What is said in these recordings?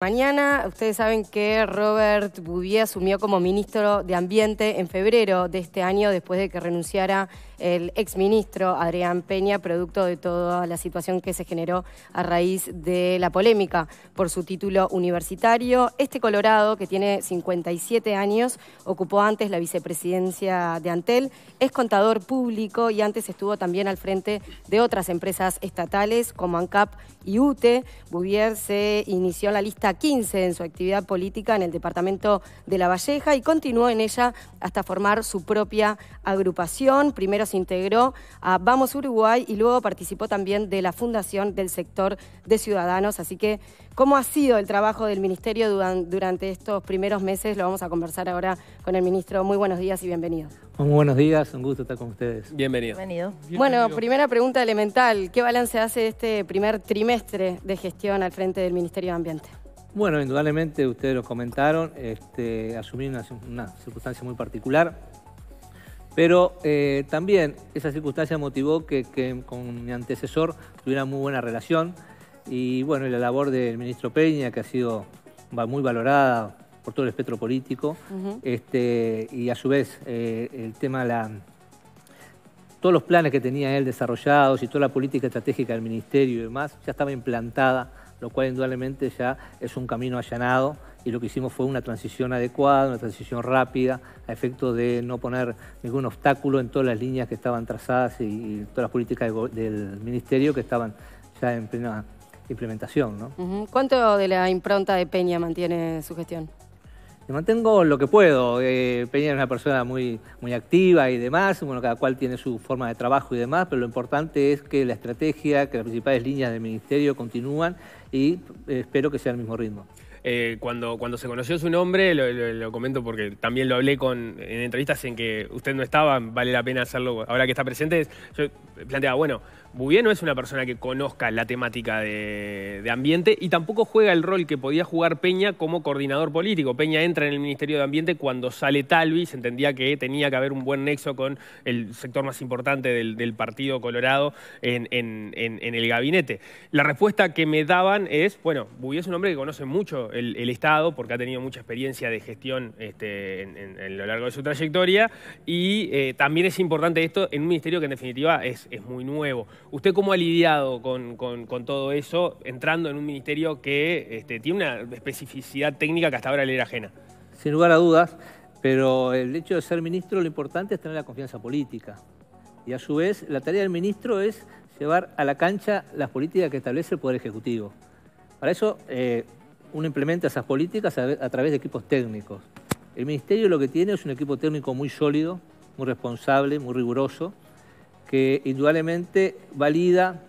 Mañana, ustedes saben que Robert Bouvier asumió como ministro de Ambiente en febrero de este año, después de que renunciara el exministro Adrián Peña, producto de toda la situación que se generó a raíz de la polémica por su título universitario. Este Colorado, que tiene 57 años, ocupó antes la vicepresidencia de Antel, es contador público y antes estuvo también al frente de otras empresas estatales como ANCAP y UTE. Bouvier se inició la lista 15 en su actividad política en el departamento de La Valleja y continuó en ella hasta formar su propia agrupación. Primero se integró a Vamos Uruguay y luego participó también de la fundación del sector de ciudadanos. Así que, ¿cómo ha sido el trabajo del Ministerio durante estos primeros meses? Lo vamos a conversar ahora con el ministro. Muy buenos días y bienvenido. Muy buenos días, un gusto estar con ustedes. Bienvenido. Bienvenido. Bueno, primera pregunta elemental. ¿Qué balance hace este primer trimestre de gestión al frente del Ministerio de Ambiente? Bueno, indudablemente ustedes lo comentaron, este, una, circunstancia muy particular, pero eh, también esa circunstancia motivó que, que, con mi antecesor tuviera muy buena relación y bueno, la labor del ministro Peña, que ha sido muy valorada por todo el espectro político, este, y a su vez eh, el tema la, todos los planes que tenía él desarrollados y toda la política estratégica del ministerio y demás ya estaba implantada, lo cual indudablemente ya es un camino allanado y lo que hicimos fue una transición adecuada, una transición rápida, a efecto de no poner ningún obstáculo en todas las líneas que estaban trazadas y, todas las políticas del ministerio que estaban ya en plena implementación. ¿no? ¿Cuánto de la impronta de Peña mantiene su gestión? me mantengo lo que puedo. Eh, Peña es una persona muy, muy activa y demás, bueno, cada cual tiene su forma de trabajo y demás, pero lo importante es que la estrategia, que las principales líneas del ministerio continúan y eh, espero que sea el mismo ritmo. Eh, cuando, cuando se conoció su nombre, lo, comento porque también lo hablé en entrevistas en que usted no estaba, vale la pena hacerlo ahora que está presente. Yo planteaba, bueno, Bouvier no es una persona que conozca la temática de, ambiente y tampoco juega el rol que podía jugar Peña como coordinador político. Peña entra en el Ministerio de Ambiente cuando sale Talvi, se entendía que tenía que haber un buen nexo con el sector más importante del, Partido Colorado en, en el gabinete. La respuesta que me daban es, bueno, Bouvier es un hombre que conoce mucho el, Estado, porque ha tenido mucha experiencia de gestión este, en, lo largo de su trayectoria, y eh, también es importante esto en un ministerio que en definitiva es, muy nuevo. ¿Usted cómo ha lidiado con, todo eso, entrando en un ministerio que este, tiene una especificidad técnica que hasta ahora le era ajena? Sin lugar a dudas, pero el hecho de ser ministro lo importante es tener la confianza política. Y a su vez, la tarea del ministro es llevar a la cancha las políticas que establece el Poder Ejecutivo. Para eso, eh, uno implementa esas políticas a, través de equipos técnicos. El Ministerio lo que tiene es un equipo técnico muy sólido, muy responsable, muy riguroso, que indudablemente valida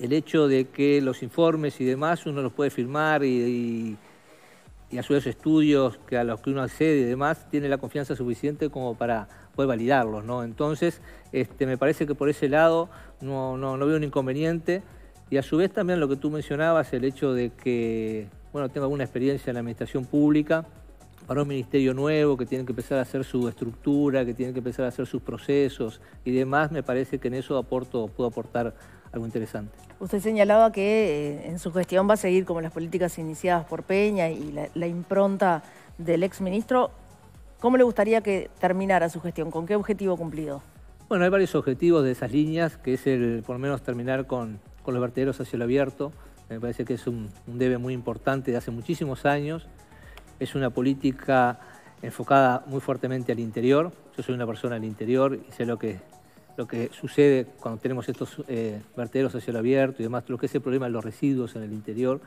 el hecho de que los informes y demás uno los puede firmar y, a su vez estudios que a los que uno accede y demás tiene la confianza suficiente como para poder validarlos. Entonces, este, me parece que por ese lado no veo un inconveniente. Y a su vez también lo que tú mencionabas, el hecho de que bueno, tengo alguna experiencia en la administración pública, para un ministerio nuevo que tiene que empezar a hacer su estructura, que tiene que empezar a hacer sus procesos y demás, me parece que en eso aporto, puedo aportar algo interesante. Usted señalaba que eh, en su gestión va a seguir como las políticas iniciadas por Peña y la, impronta del exministro. ¿Cómo le gustaría que terminara su gestión? ¿Con qué objetivo cumplido? Bueno, hay varios objetivos de esas líneas, que es el, por lo menos terminar con, los vertederos hacia el abierto, me parece que es un, debe muy importante de hace muchísimos años. Es una política enfocada muy fuertemente al interior. Yo soy una persona del interior y sé lo que, lo que sucede cuando tenemos estos eh, vertederos a cielo abierto y demás, lo que es el problema de los residuos en el interior,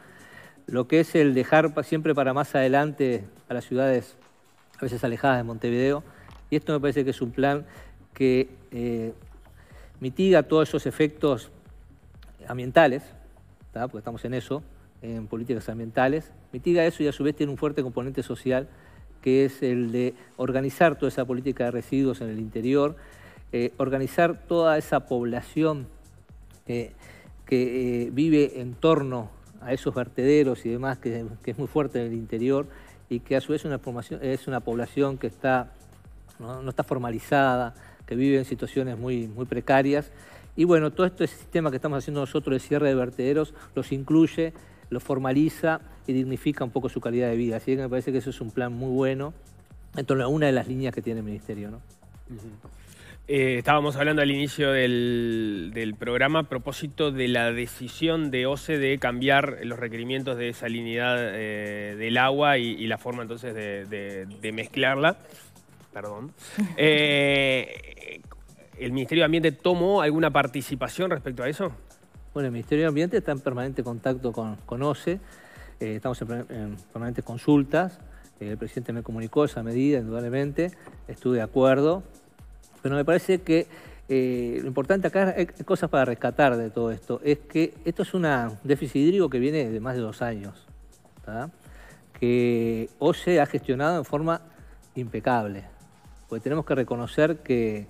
lo que es el dejar siempre para más adelante a las ciudades a veces alejadas de Montevideo. Y esto me parece que es un plan que eh, mitiga todos esos efectos ambientales, porque estamos en eso, en políticas ambientales, mitiga eso y a su vez tiene un fuerte componente social que es el de organizar toda esa política de residuos en el interior, eh, organizar toda esa población que eh, vive en torno a esos vertederos y demás, que, es muy fuerte en el interior y que a su vez es una población que no, está formalizada, que vive en situaciones muy precarias y bueno, todo este sistema que estamos haciendo nosotros de cierre de vertederos los incluye, los formaliza y dignifica un poco su calidad de vida. Así que me parece que eso es un plan muy bueno en torno a una de las líneas que tiene el Ministerio. ¿no? Eh, estábamos hablando al inicio del, programa a propósito de la decisión de OCDE de cambiar los requerimientos de salinidad eh, del agua y, la forma entonces de, mezclarla. Perdón. Eh, ¿El Ministerio de Ambiente tomó alguna participación respecto a eso? Bueno, el Ministerio de Ambiente está en permanente contacto con, con OCE, eh, estamos en, permanentes consultas, eh, el presidente me comunicó esa medida, indudablemente, estuve de acuerdo, pero me parece que eh, lo importante acá hay cosas para rescatar de todo esto, es que esto es un déficit hídrico que viene de más de dos años, que OCE ha gestionado en forma impecable, porque tenemos que reconocer que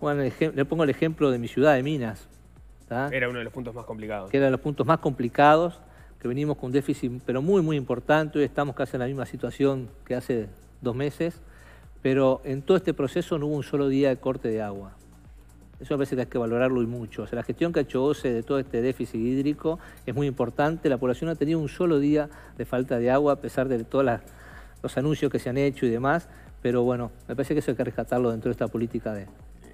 bueno, le pongo el ejemplo de mi ciudad de Minas. Era uno de los puntos más complicados. Que de los puntos más complicados, que venimos con un déficit, pero muy, muy importante. Hoy estamos casi en la misma situación que hace dos meses. Pero en todo este proceso no hubo un solo día de corte de agua. Eso me parece que hay que valorarlo y mucho. O sea, la gestión que ha hecho OCE de todo este déficit hídrico es muy importante. La población no ha tenido un solo día de falta de agua, a pesar de todos los anuncios que se han hecho y demás. Pero bueno, me parece que eso hay que rescatarlo dentro de esta política de,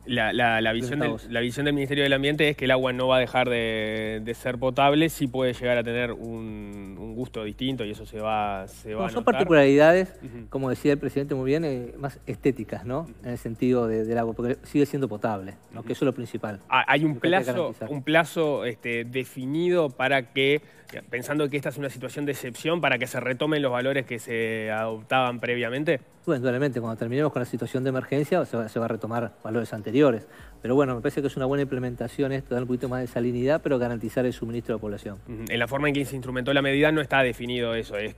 la, visión del, la, visión del, Ministerio del Ambiente es que el agua no va a dejar de, ser potable, sí puede llegar a tener un, gusto distinto y eso se va, se va a Son particularidades, como decía el presidente muy bien, eh, más estéticas, ¿no? En el sentido del agua, porque sigue siendo potable, ¿no? que eso es lo principal. Ah, ¿Hay un plazo, un plazo este, definido para que pensando que esta es una situación de excepción para que se retomen los valores que se adoptaban previamente? Eventualmente, cuando terminemos con la situación de emergencia se va, a retomar valores anteriores. Pero bueno, me parece que es una buena implementación esto, dar un poquito más de salinidad, pero garantizar el suministro de la población. En la forma en que se instrumentó la medida no está definido eso, es,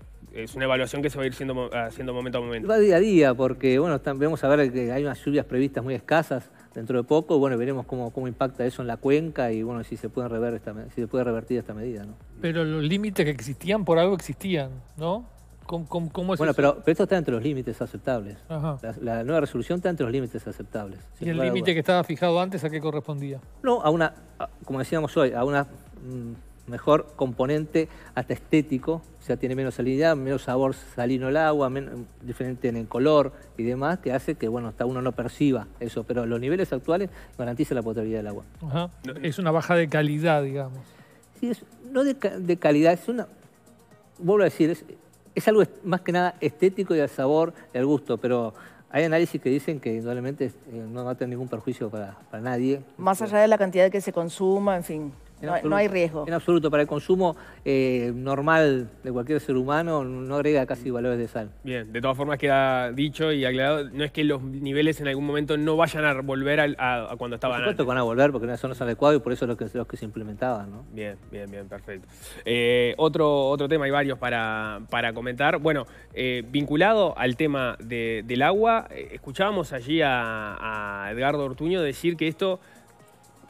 una evaluación que se va a ir haciendo momento a momento. Va día a día, porque bueno, vemos vamos a ver que hay unas lluvias previstas muy escasas dentro de poco, bueno, veremos cómo, impacta eso en la cuenca y bueno, si se pueden rever esta, si se puede revertir esta medida, ¿no? Pero los límites que existían por algo existían, ¿no? ¿Cómo, bueno, Pero, pero, esto está entre los límites aceptables. La, nueva resolución está entre los límites aceptables. ¿Y el límite que estaba fijado antes a qué correspondía? No, a una, como decíamos hoy, a una mm, mejor componente hasta estético, o sea, tiene menos salinidad, menos sabor salino al agua, diferente en el color y demás, que hace que, bueno, hasta uno no perciba eso, pero los niveles actuales garantizan la potabilidad del agua. Ajá. Es una baja de calidad, digamos. Sí, es, no de, calidad, es una, vuelvo a decir, es, algo más que nada estético y al sabor y al gusto, pero hay análisis que dicen que indudablemente eh, no va a tener ningún perjuicio para, para nadie. Más allá de la cantidad que se consuma, en fin. No, hay riesgo. En absoluto, para el consumo eh, normal de cualquier ser humano no agrega casi valores de sal. Bien, de todas formas queda dicho y aclarado, no es que los niveles en algún momento no vayan a volver a, cuando estaban por supuesto van a volver porque no no es adecuado y por eso es lo que, los que se implementaban. ¿no? Bien, bien, bien, perfecto. Eh, otro, otro tema, hay varios para, para comentar. Bueno, eh, vinculado al tema del agua, escuchábamos allí a, a Edgardo Ortuño decir que esto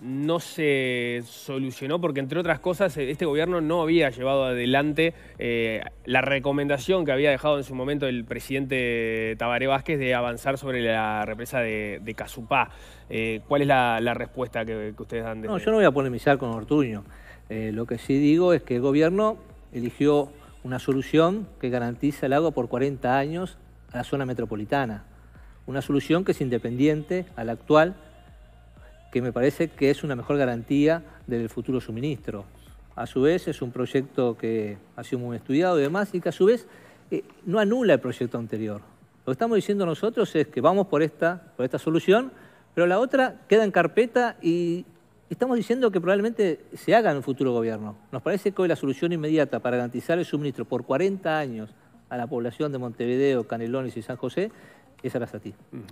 no se solucionó porque, entre otras cosas, eh, este gobierno no había llevado adelante eh, la recomendación que había dejado en su momento el presidente Tabaré Vázquez de avanzar sobre la represa de, Cazupá... Casupá. Eh, ¿Cuál es la, respuesta que, ustedes dan? No, yo no voy a polemizar con Ortuño. lo que sí digo es que el gobierno eligió una solución que garantiza el agua por 40 años a la zona metropolitana. Una solución que es independiente a la actual que me parece que es una mejor garantía del futuro suministro. A su vez es un proyecto que ha sido muy estudiado y demás, y que a su vez eh, no anula el proyecto anterior. Lo que estamos diciendo nosotros es que vamos por esta, por esta solución, pero la otra queda en carpeta y estamos diciendo que probablemente se haga en un futuro gobierno. Nos parece que hoy la solución inmediata para garantizar el suministro por 40 años a la población de Montevideo, Canelones y San José esa era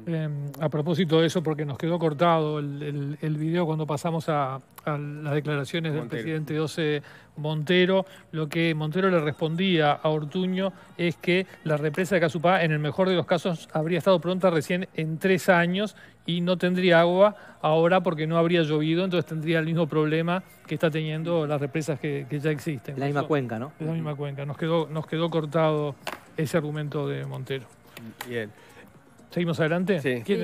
eh, a propósito de eso, porque nos quedó cortado el, video cuando pasamos a, las declaraciones del presidente 12 Montero, lo que Montero le respondía a Ortuño es que la represa de Casupá, en el mejor de los casos, habría estado pronta recién en tres años y no tendría agua ahora porque no habría llovido, entonces tendría el mismo problema que está teniendo las represas que, ya existen. La misma cuenca, ¿no? La misma cuenca. Nos quedó, nos quedó cortado ese argumento de Montero. Bien. ¿Seguimos adelante? Sí.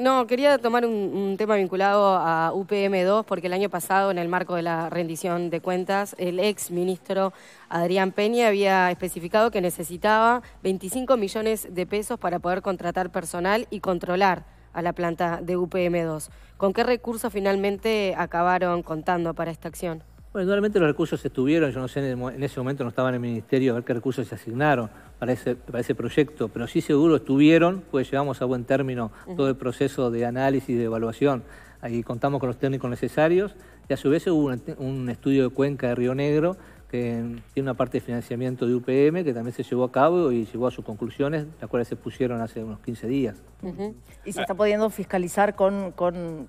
no, quería tomar un, tema vinculado a UPM2, porque el año pasado, en el marco de la rendición de cuentas, el ex ministro Adrián Peña había especificado que necesitaba 25 millones de pesos para poder contratar personal y controlar a la planta de UPM2. ¿Con qué recursos finalmente acabaron contando para esta acción? Bueno, los recursos estuvieron, yo no sé, en ese momento no estaba en el Ministerio a ver qué recursos se asignaron para ese, para ese proyecto, pero sí seguro estuvieron, pues llevamos a buen término todo el proceso de análisis y de evaluación. Ahí contamos con los técnicos necesarios y a su vez hubo un, estudio de cuenca de Río Negro que tiene una parte de financiamiento de UPM que también se llevó a cabo y llegó a sus conclusiones, las cuales se pusieron hace unos 15 días. ¿Y se está pudiendo fiscalizar con,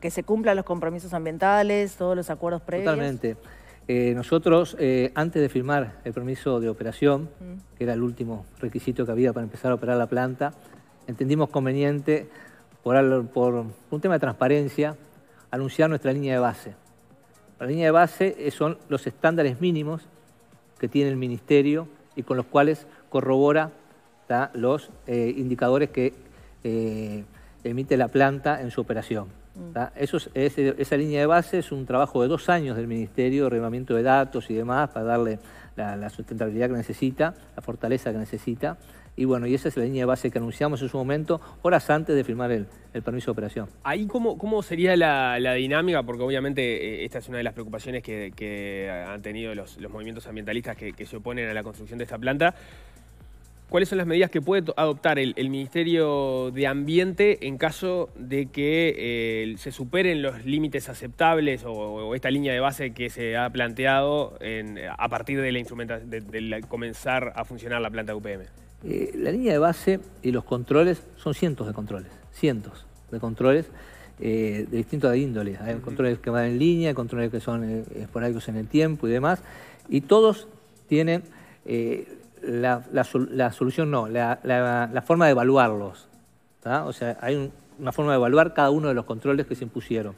que se cumplan los compromisos ambientales, todos los acuerdos previos? Totalmente. Eh, nosotros, eh, antes de firmar el permiso de operación, mm. que era el último requisito que había para empezar a operar la planta, entendimos conveniente, por, un tema de transparencia, anunciar nuestra línea de base. La línea de base eh, son los estándares mínimos que tiene el Ministerio y con los cuales corrobora los indicadores que emite la planta en su operación esa línea de base es un trabajo de dos años del Ministerio de Remamiento de Datos y demás para darle la, sustentabilidad que necesita, la fortaleza que necesita. Y bueno, y esa es la línea de base que anunciamos en su momento, horas antes de firmar el, permiso de operación. Ahí, ¿cómo, sería la, dinámica? Porque obviamente eh, esta es una de las preocupaciones que, han tenido los, movimientos ambientalistas que se oponen a la construcción de esta planta. ¿Cuáles son las medidas que puede adoptar el, Ministerio de Ambiente en caso de que eh, se superen los límites aceptables o, esta línea de base que se ha planteado a partir de la instrumentación, de, comenzar a funcionar la planta UPM? Eh, la línea de base y los controles son cientos de controles, cientos de controles eh, de distintas índoles. Hay controles que van en línea, controles que son esporádicos en el tiempo y demás, y todos tienen la, solución no, la, forma de evaluarlos. O sea, hay una forma de evaluar cada uno de los controles que se impusieron,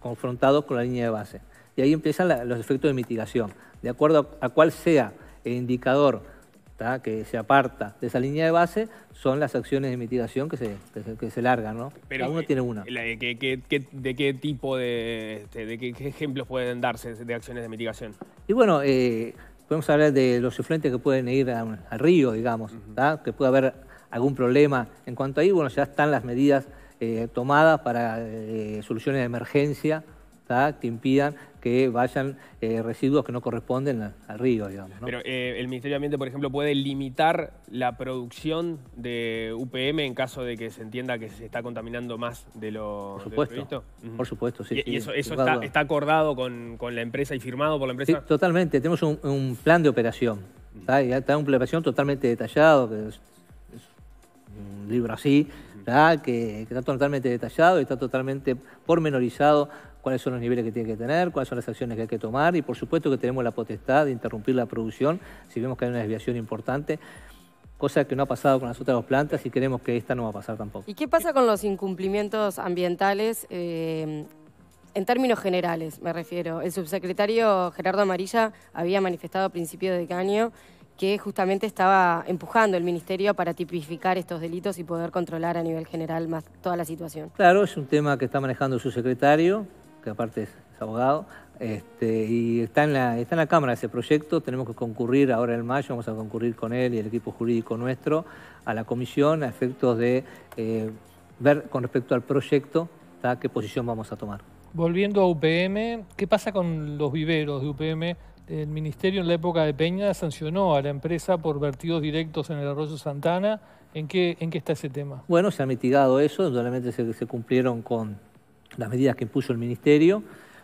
confrontados con la línea de base. Y ahí empiezan los efectos de mitigación. De acuerdo a, cuál sea el indicador que se aparta de esa línea de base, son las acciones de mitigación que se, largan, ¿no? Pero Cada uno eh, tiene una. ¿De qué, tipo de, este, qué, ejemplos pueden darse de acciones de mitigación? Y bueno, eh, podemos hablar de los efluentes que pueden ir al río, digamos, que puede haber algún problema. En cuanto a ahí, bueno, ya están las medidas eh, tomadas para eh, soluciones de emergencia que impidan que vayan eh, residuos que no corresponden al río, digamos. Pero eh, el Ministerio de Ambiente, por ejemplo, puede limitar la producción de UPM en caso de que se entienda que se está contaminando más de lo, previsto. Por supuesto, sí. ¿Y, eso, está, acordado con, la empresa y firmado por la empresa? totalmente. Tenemos un, plan de operación. Mm. Está, está un plan de operación totalmente detallado, un libro así, que, que, está totalmente detallado y está totalmente pormenorizado cuáles son los niveles que tiene que tener, cuáles son las acciones que hay que tomar y por supuesto que tenemos la potestad de interrumpir la producción si vemos que hay una desviación importante cosa que no ha pasado con las otras dos plantas y creemos que esta no va a pasar tampoco. ¿Y qué pasa con los incumplimientos ambientales? Eh, en términos generales, me refiero. El subsecretario Gerardo Amarilla había manifestado a principios de año que justamente estaba empujando el ministerio para tipificar estos delitos y poder controlar a nivel general más toda la situación. Claro, es un tema que está manejando su secretario que aparte es, abogado, este, y está en, la, está en la Cámara ese proyecto, tenemos que concurrir ahora en mayo, vamos a concurrir con él y el equipo jurídico nuestro a la comisión a efectos de eh, ver con respecto al proyecto qué posición vamos a tomar. Volviendo a UPM, ¿qué pasa con los viveros de UPM? El Ministerio en la época de Peña sancionó a la empresa por vertidos directos en el arroyo Santana. ¿En qué, en qué está ese tema? Bueno, se ha mitigado eso, solamente se cumplieron con las medidas que impuso el Ministerio,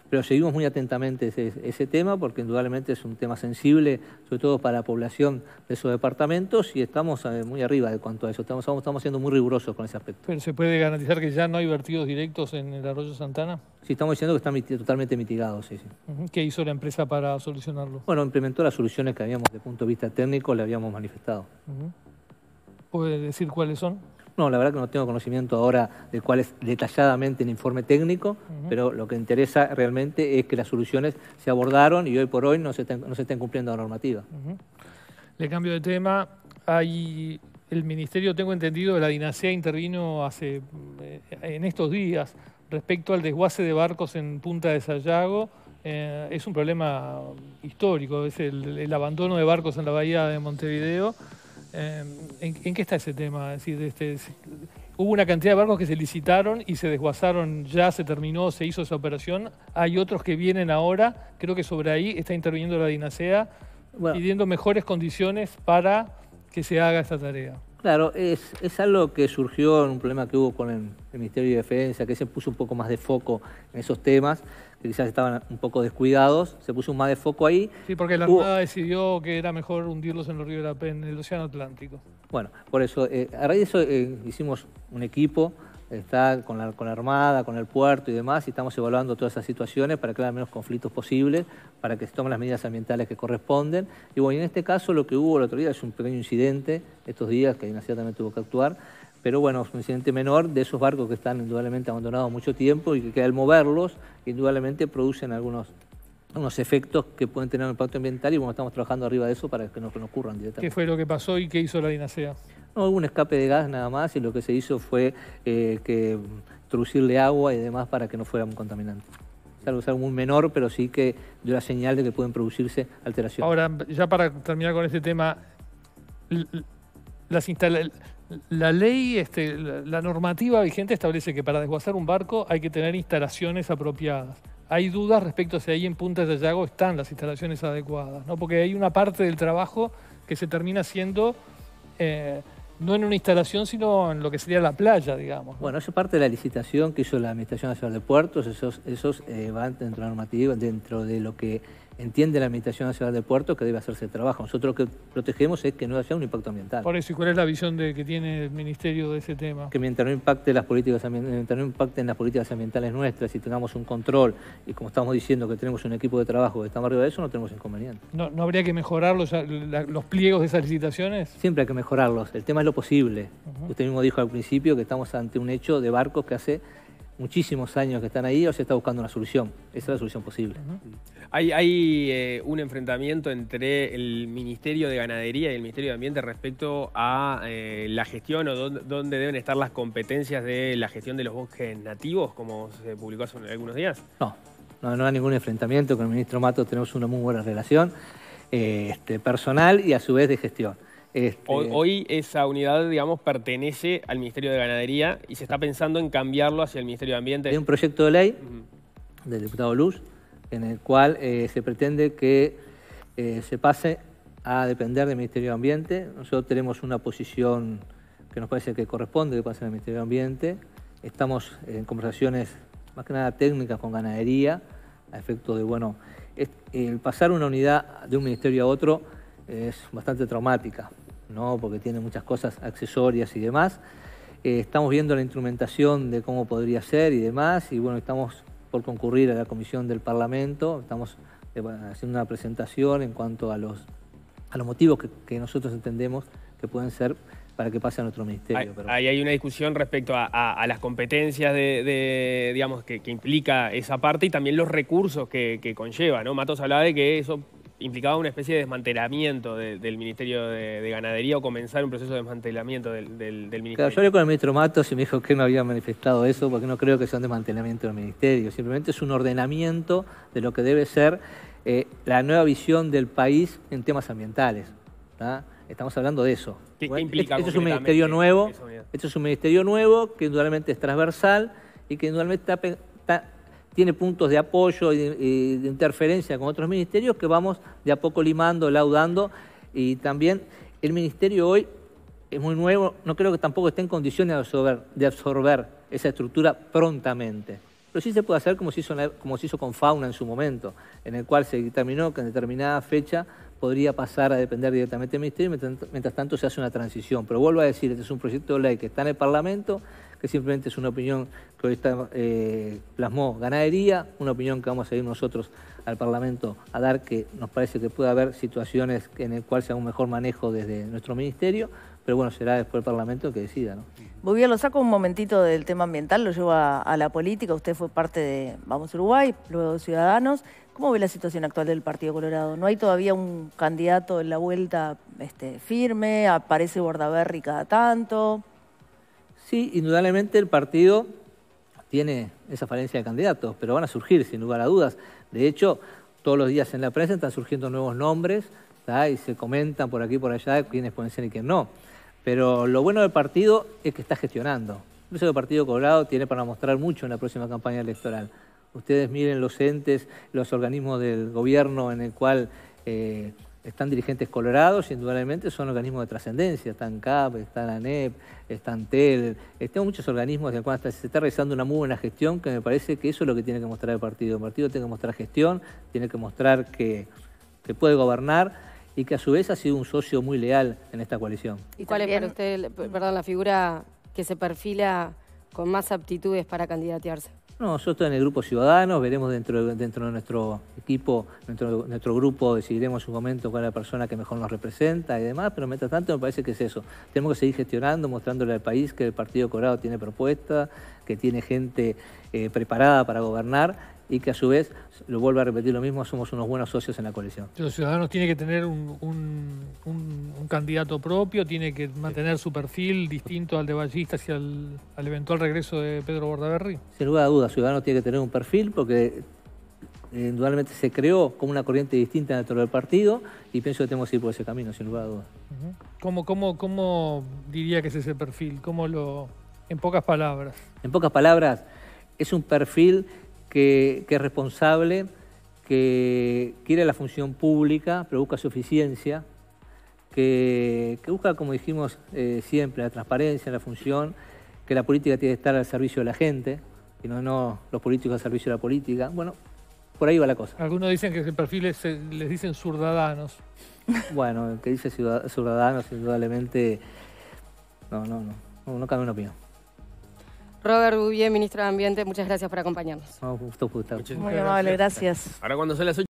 pero seguimos muy atentamente ese, tema porque indudablemente es un tema sensible, sobre todo para la población de esos departamentos y estamos eh, muy arriba de cuanto a eso, estamos, estamos siendo muy rigurosos con ese aspecto. ¿Pero se puede garantizar que ya no hay vertidos directos en el arroyo Santana? Sí, estamos diciendo que están totalmente mitigados, sí, sí. ¿Qué hizo la empresa para solucionarlo? Bueno, implementó las soluciones que habíamos, de punto de vista técnico, le habíamos manifestado. ¿Puede decir cuáles son? No, la verdad que no tengo conocimiento ahora de cuál es detalladamente el informe técnico, pero lo que interesa realmente es que las soluciones se abordaron y hoy por hoy no se estén, cumpliendo la normativa. Le cambio de tema. Hay el Ministerio, tengo entendido, de la Dinastía e intervino hace, eh, en estos días respecto al desguace de barcos en Punta de Sayago. Eh, es un problema histórico, es el abandono de barcos en la bahía de Montevideo. Eh, ¿en, qué está ese tema? Este, hubo una cantidad de barcos que se licitaron y se desguazaron, ya se terminó, se hizo esa operación. Hay otros que vienen ahora, creo que sobre ahí está interviniendo la Dinasea, pidiendo mejores condiciones para que se haga esta tarea. Claro, es, algo que surgió en un problema que hubo con el Ministerio de Defensa, que se puso un poco más de foco en esos temas que quizás estaban un poco descuidados, se puso un más de foco ahí. Sí, porque la Armada decidió que era mejor hundirlos en en el Océano Atlántico. Bueno, por eso, eh, a raíz de eso eh, hicimos un equipo, está con la, con la Armada, con el puerto y demás, y estamos evaluando todas esas situaciones para que haya menos conflictos posibles, para que se tomen las medidas ambientales que corresponden. Y bueno, en este caso lo que hubo el otro día es un pequeño incidente, estos días que la también tuvo que actuar, pero bueno, es un incidente menor de esos barcos que están indudablemente abandonados mucho tiempo y que al moverlos, indudablemente producen algunos efectos que pueden tener un impacto ambiental y bueno, estamos trabajando arriba de eso para que no, ocurran directamente. ¿Qué fue lo que pasó y qué hizo la dinasea? No, hubo un escape de gas nada más y lo que se hizo fue eh, que introducirle agua y demás para que no fuera un contaminante. Es algo, muy menor, pero sí que dio la señal de que pueden producirse alteraciones. Ahora, ya para terminar con este tema, las instalaciones la ley, este, la, normativa vigente establece que para desguazar un barco hay que tener instalaciones apropiadas. Hay dudas respecto a si ahí en Punta de Yago están las instalaciones adecuadas, ¿no? porque hay una parte del trabajo que se termina haciendo eh, no en una instalación, sino en lo que sería la playa, digamos. Bueno, eso parte de la licitación que hizo la Administración Nacional de Puertos, esos, esos eh, van dentro de la normativa, dentro de lo que entiende la Administración Nacional del Puerto que debe hacerse el trabajo. Nosotros lo que protegemos es que no haya un impacto ambiental. Por eso, ¿y cuál es la visión de, que tiene el Ministerio de ese tema? Que mientras no, impacte las políticas, mientras no impacten las políticas ambientales nuestras y tengamos un control, y como estamos diciendo que tenemos un equipo de trabajo que estamos arriba de eso, no tenemos inconveniente. ¿No, habría que mejorar los, pliegos de esas licitaciones? Siempre hay que mejorarlos. El tema es lo posible. Usted mismo dijo al principio que estamos ante un hecho de barcos que hace muchísimos años que están ahí o se está buscando una solución. Esa es la solución posible. Hay, hay eh, un enfrentamiento entre el Ministerio de Ganadería y el Ministerio de Ambiente respecto a eh, la gestión o dónde, deben estar las competencias de la gestión de los bosques nativos, como se publicó hace algunos días. No, no, no hay ningún enfrentamiento. Con el ministro Mato tenemos una muy buena relación eh, este, personal y a su vez de gestión. Este, hoy, esa unidad, digamos, pertenece al Ministerio de Ganadería y se está pensando en cambiarlo hacia el Ministerio de Ambiente. Hay un proyecto de ley del diputado Luz en el cual eh, se pretende que eh, se pase a depender del Ministerio de Ambiente. Nosotros tenemos una posición que nos parece que corresponde que pase al Ministerio de Ambiente. Estamos en conversaciones más que nada técnicas con ganadería a efecto de, bueno, el pasar una unidad de un ministerio a otro es bastante traumática. ¿no? porque tiene muchas cosas accesorias y demás. Eh, estamos viendo la instrumentación de cómo podría ser y demás, y bueno, estamos por concurrir a la comisión del Parlamento, estamos eh, haciendo una presentación en cuanto a los, a los motivos que, nosotros entendemos que pueden ser para que pase a nuestro ministerio. Ahí hay una discusión respecto a, las competencias de, digamos, que, implica esa parte y también los recursos que, que conlleva. ¿no? Matos hablaba de que eso implicaba una especie de desmantelamiento del Ministerio de, Ganadería o comenzar un proceso de desmantelamiento del, Ministerio. yo hablé con el ministro Matos y me dijo que no había manifestado eso, porque no creo que sea un desmantelamiento del Ministerio, simplemente es un ordenamiento de lo que debe ser eh, la nueva visión del país en temas ambientales. Estamos hablando de eso. ¿Qué, implica esto, es un ministerio nuevo, esto es un ministerio nuevo que indudablemente es transversal y que indudablemente está, está tiene puntos de apoyo y de, interferencia con otros ministerios que vamos de a poco limando, laudando y también el ministerio hoy es muy nuevo, no creo que tampoco esté en condiciones de absorber, esa estructura prontamente. Pero sí se puede hacer como se, hizo como se hizo con Fauna en su momento, en el cual se determinó que en determinada fecha podría pasar a depender directamente del Ministerio, mientras tanto se hace una transición. Pero vuelvo a decir, este es un proyecto de ley que está en el Parlamento, que simplemente es una opinión que hoy está, eh, plasmó ganadería, una opinión que vamos a ir nosotros al Parlamento a dar, que nos parece que puede haber situaciones en las cuales sea un mejor manejo desde nuestro ministerio, pero bueno, será después el Parlamento que decida. ¿no? Muy lo saco un momentito del tema ambiental, lo llevo a, la política, usted fue parte de Vamos Uruguay, luego Ciudadanos. ¿Cómo ve la situación actual del Partido Colorado? ¿No hay todavía un candidato en la vuelta este, firme? ¿Aparece Bordaberry cada tanto? Sí, indudablemente el partido tiene esa falencia de candidatos, pero van a surgir sin lugar a dudas. De hecho, todos los días en la prensa están surgiendo nuevos nombres y se comentan por aquí y por allá quiénes pueden ser y quién no. Pero lo bueno del partido es que está gestionando. Eso el Partido cobrado tiene para mostrar mucho en la próxima campaña electoral. Ustedes miren los entes, los organismos del gobierno en el cual eh, están dirigentes colorados indudablemente son organismos de trascendencia. Están CAP, e están ANEP, están TEL, están muchos organismos de se está realizando una muy buena gestión que me parece que eso es lo que tiene que mostrar el partido. El partido tiene que mostrar gestión, tiene que mostrar que, puede gobernar y que a su vez ha sido un socio muy leal en esta coalición. ¿Y cuál es para usted la figura que se perfila con más aptitudes para candidatearse? nosotros en el Grupo Ciudadanos veremos dentro, de nuestro equipo, dentro de nuestro grupo, decidiremos un momento cuál es la persona que mejor nos representa y demás, pero mientras tanto me parece que es eso. Tenemos que seguir gestionando, mostrándole al país que el Partido Corado tiene propuestas, que tiene gente eh, preparada para gobernar y que a su vez, lo vuelvo a repetir lo mismo, somos unos buenos socios en la coalición. Los ciudadanos tiene que tener un, candidato propio, tiene que mantener su perfil distinto al de Ballistas y al, eventual regreso de Pedro Bordaberry. Sin lugar a dudas, Ciudadanos tiene que tener un perfil porque indudablemente se creó como una corriente distinta dentro del partido y pienso que tenemos que ir por ese camino, sin lugar a dudas. ¿Cómo, cómo diría que es ese perfil? ¿Cómo lo, en pocas palabras? En pocas palabras, es un perfil que, es responsable, que quiere la función pública, pero busca su eficiencia, que, busca, como dijimos eh, siempre, la transparencia en la función, que la política tiene que estar al servicio de la gente, y no, no los políticos al servicio de la política. Bueno, por ahí va la cosa. Algunos dicen que el perfil les dicen ciudadanos. Bueno, el que dice ciudadanos, indudablemente, no, no, no, no, no una opinión. Robert Rubí, ministro de Ambiente, muchas gracias por acompañarnos. Ah, un gusto, Muy amable, gracias. Ahora cuando son las